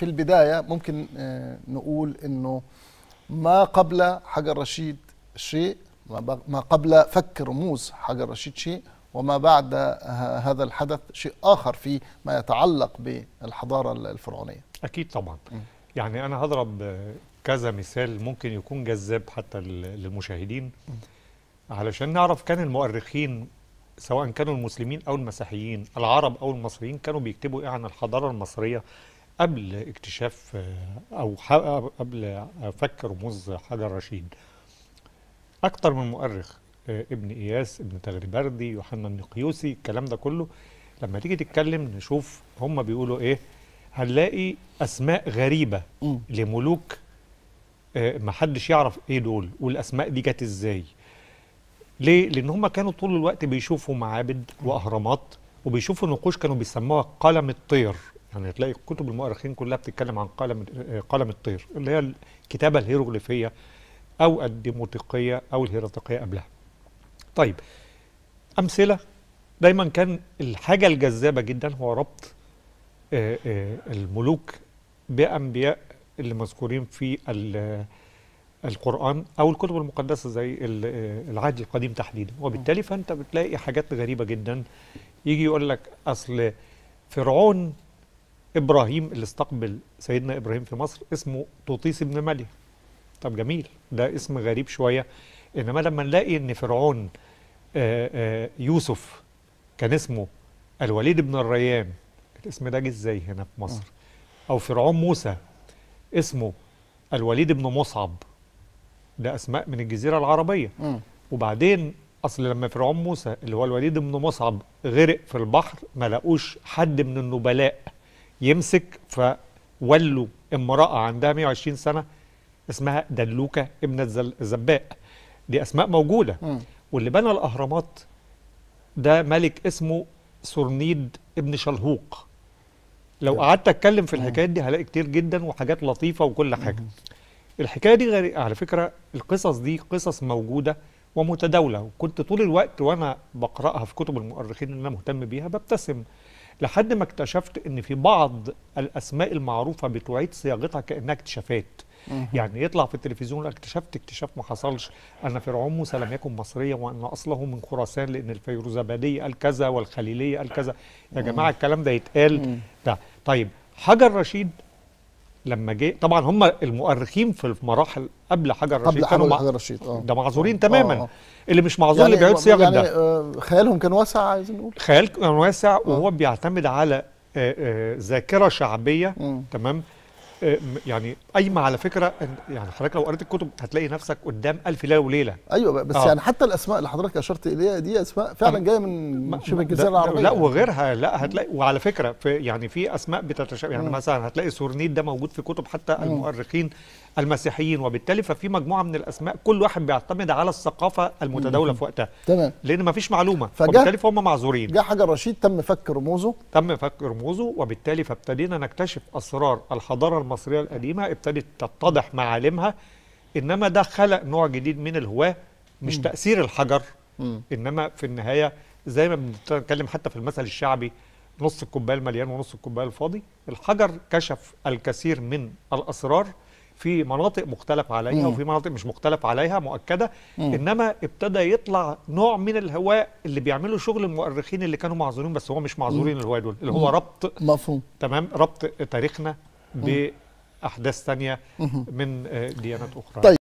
في البدايه ممكن آه، نقول انه ما قبل حجر رشيد شيء ما قبل فك رموز حجر رشيد شيء وما بعد هذا الحدث شيء اخر في ما يتعلق بالحضاره الفرعونيه اكيد طبعا م. يعني انا هضرب كذا مثال ممكن يكون جذاب حتى للمشاهدين علشان نعرف كان المؤرخين سواء كانوا المسلمين او المسيحيين العرب او المصريين كانوا بيكتبوا ايه عن الحضاره المصريه قبل اكتشاف آه، او آه، قبل فك رموز حجر رشيد اكثر من مؤرخ آه، ابن اياس ابن تغريبردي يوحنا النقيوسي الكلام ده كله لما تيجي تتكلم نشوف هم بيقولوا ايه هنلاقي اسماء غريبه م. لملوك ما حدش يعرف ايه دول والاسماء دي جت ازاي ليه لان هم كانوا طول الوقت بيشوفوا معابد واهرامات وبيشوفوا نقوش كانوا بيسموها قلم الطير يعني هتلاقي كتب المؤرخين كلها بتتكلم عن قلم قلم الطير اللي هي الكتابه الهيروغليفيه او الديموتيقيه او الهيراتيقيه قبلها. طيب امثله دايما كان الحاجه الجذابه جدا هو ربط آه، آه، الملوك بانبياء اللي مذكورين في القرآن أو الكتب المقدسة زي آه، العهد القديم تحديدا وبالتالي فأنت بتلاقي حاجات غريبة جدا يجي يقول لك أصل فرعون ابراهيم اللي استقبل سيدنا ابراهيم في مصر اسمه طوطيس بن ملي طب جميل ده اسم غريب شويه انما لما نلاقي ان فرعون آآ آه، آآ آه، يوسف كان اسمه الوليد بن الريان الاسم ده جه ازاي هنا في مصر او فرعون موسى اسمه الوليد بن مصعب ده اسماء من الجزيره العربيه وبعدين اصل لما فرعون موسى اللي هو الوليد بن مصعب غرق في البحر ما لقوش حد من النبلاء يمسك فولوا امرأة عندها 120 سنة اسمها دلوكة ابنة الزباء دي أسماء موجودة م. واللي بنى الأهرامات ده ملك اسمه سورنيد ابن شلهوق لو طيب. قعدت اتكلم في الحكايات دي هلاقي كتير جدا وحاجات لطيفه وكل حاجه الحكايه دي غير على فكره القصص دي قصص موجوده ومتداولة وكنت طول الوقت وأنا بقرأها في كتب المؤرخين اللي أنا مهتم بيها ببتسم لحد ما اكتشفت ان في بعض الاسماء المعروفه بتعيد صياغتها كانها اكتشافات يعني يطلع في التلفزيون اكتشفت اكتشاف ما حصلش ان فرعون موسى لم يكن مصريا وان اصله من خراسان لان الفيروزابادية قال كذا والخليليه قال كذا يا جماعه الكلام ده يتقال ده طيب حجر رشيد لما جه طبعا هم المؤرخين في المراحل قبل حجر رشيد قبل كانوا حجر رشيد اه ده معذورين تماما آه آه. اللي مش معذور يعني اللي بيعيد صياغه يعني ده آه، خيالهم كان واسع عايزين نقول خيال كان واسع آه. وهو بيعتمد على آه، آه، ذاكره شعبيه م. تمام آه، يعني قايمه على فكره يعني حضرتك لو قريت الكتب هتلاقي نفسك قدام الف ليله وليله ايوه بس آه. يعني حتى الاسماء اللي حضرتك اشرت اليها دي اسماء فعلا جايه من شبه الجزيره العربيه لا وغيرها لا هتلاقي وعلى فكره في يعني في اسماء بتتشابه يعني مثلا هتلاقي سورنيد ده موجود في كتب حتى المؤرخين المسيحيين وبالتالي ففي مجموعه من الاسماء كل واحد بيعتمد على الثقافه المتداوله في وقتها تمام لان ما فيش معلومه فبالتالي فهم معذورين جه حجر رشيد تم فك رموزه تم فك رموزه وبالتالي فابتدينا نكتشف اسرار الحضاره المصريه القديمه ابتدت تتضح معالمها انما ده خلق نوع جديد من الهواه مش مم. تاثير الحجر مم. انما في النهايه زي ما بنتكلم حتى في المثل الشعبي نص الكوبايه المليان ونص الكوبايه الفاضي الحجر كشف الكثير من الاسرار في مناطق مختلف عليها وفي مناطق مش مختلف عليها مؤكده انما ابتدى يطلع نوع من الهواء اللي بيعملوا شغل المؤرخين اللي كانوا معذورين بس هو مش معذورين الهواء دول اللي هو ربط مفهوم تمام ربط تاريخنا باحداث ثانيه من آه، ديانات اخرى طيب